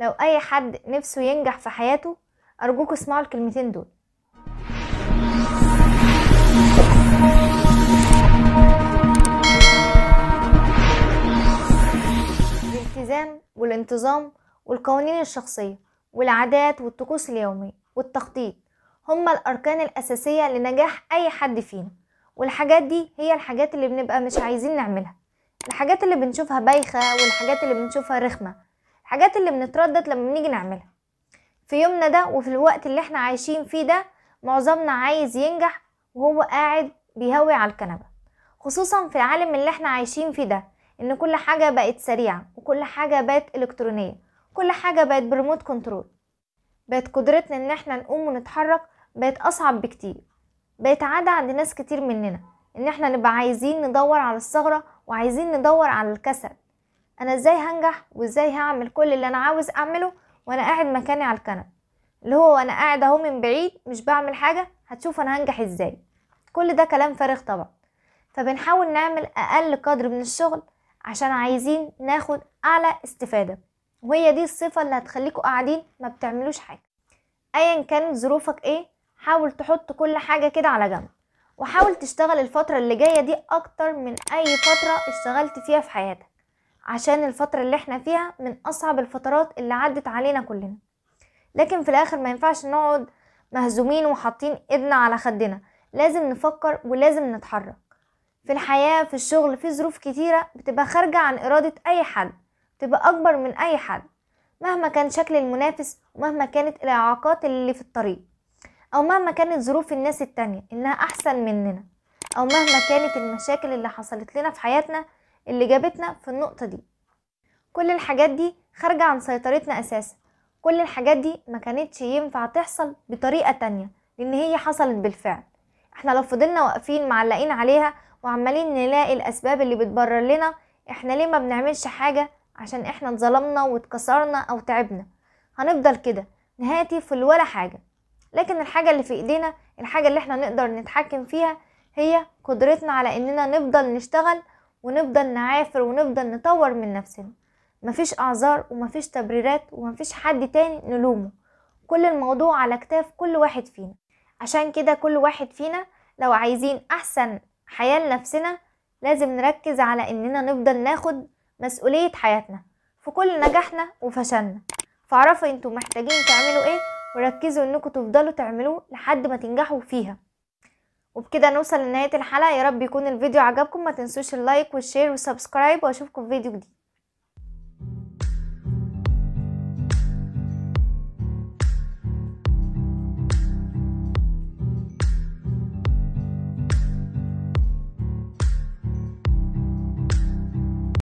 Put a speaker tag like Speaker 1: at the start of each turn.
Speaker 1: لو أي حد نفسه ينجح في حياته أرجوك اسمعوا الكلمتين دول الالتزام والانتظام والقوانين الشخصية والعادات والطقوس اليومية والتخطيط هما الأركان الأساسية لنجاح أي حد فينا والحاجات دي هي الحاجات اللي بنبقى مش عايزين نعملها الحاجات اللي بنشوفها بايخة والحاجات اللي بنشوفها رخمة الحاجات اللي بنتردد لما بنيجي نعملها في يومنا ده وفي الوقت اللي احنا عايشين فيه ده معظمنا عايز ينجح وهو قاعد بيهوي على الكنبة خصوصا في العالم اللي احنا عايشين فيه ده ان كل حاجة بقت سريعة وكل حاجة بقت الكترونية كل حاجة بقت بريموت كنترول بقت قدرتنا ان احنا نقوم ونتحرك بقت اصعب بكتير بقت عادة عند ناس كتير مننا ان احنا نبقى عايزين ندور على الثغرة وعايزين ندور على الكسل انا ازاي هنجح وازاي هعمل كل اللي انا عاوز اعمله وانا قاعد مكاني على الكنب اللي هو انا قاعد اهو من بعيد مش بعمل حاجه هتشوف انا هنجح ازاي كل ده كلام فارغ طبعا فبنحاول نعمل اقل قدر من الشغل عشان عايزين ناخد اعلى استفاده وهي دي الصفه اللي هتخليكوا قاعدين ما بتعملوش حاجه ايا كانت ظروفك ايه حاول تحط كل حاجه كده على جنب وحاول تشتغل الفتره اللي جايه دي اكتر من اي فتره اشتغلت فيها في حياتك عشان الفترة اللي احنا فيها من أصعب الفترات اللي عدت علينا كلنا لكن في الآخر ما ينفعش نقعد مهزومين وحاطين ايدنا على خدنا لازم نفكر ولازم نتحرك في الحياة في الشغل في ظروف كتيرة بتبقى خارجة عن إرادة أي حد بتبقى أكبر من أي حد مهما كان شكل المنافس ومهما كانت الإعاقات اللي في الطريق أو مهما كانت ظروف الناس التانية إنها أحسن مننا أو مهما كانت المشاكل اللي حصلت لنا في حياتنا اللي جابتنا في النقطة دي كل الحاجات دي خارجة عن سيطرتنا أساسا كل الحاجات دي ما كانتش ينفع تحصل بطريقة تانية لأن هي حصلت بالفعل احنا لو فضلنا واقفين معلقين عليها وعمالين نلاقي الأسباب اللي بتبرر لنا احنا ليه ما بنعملش حاجة عشان احنا اتظلمنا واتكسرنا أو تعبنا هنفضل كده نهايتي في الولا حاجة لكن الحاجة اللي في ايدينا الحاجة اللي احنا نقدر نتحكم فيها هي قدرتنا على اننا نفضل نشتغل ونفضل نعافر ونفضل نطور من نفسنا مفيش اعذار ومفيش تبريرات ومفيش حد تاني نلومه كل الموضوع على كتاف كل واحد فينا عشان كده كل واحد فينا لو عايزين احسن حياة لنفسنا لازم نركز على اننا نفضل ناخد مسؤولية حياتنا في كل نجاحنا وفشلنا فاعرفوا انتوا محتاجين تعملوا ايه وركزوا انكم تفضلوا تعملوه لحد ما تنجحوا فيها وبكده نوصل لنهايه الحلقه يا رب يكون الفيديو عجبكم ما تنسوش اللايك والشير والسبسكرايب واشوفكم في فيديو جديد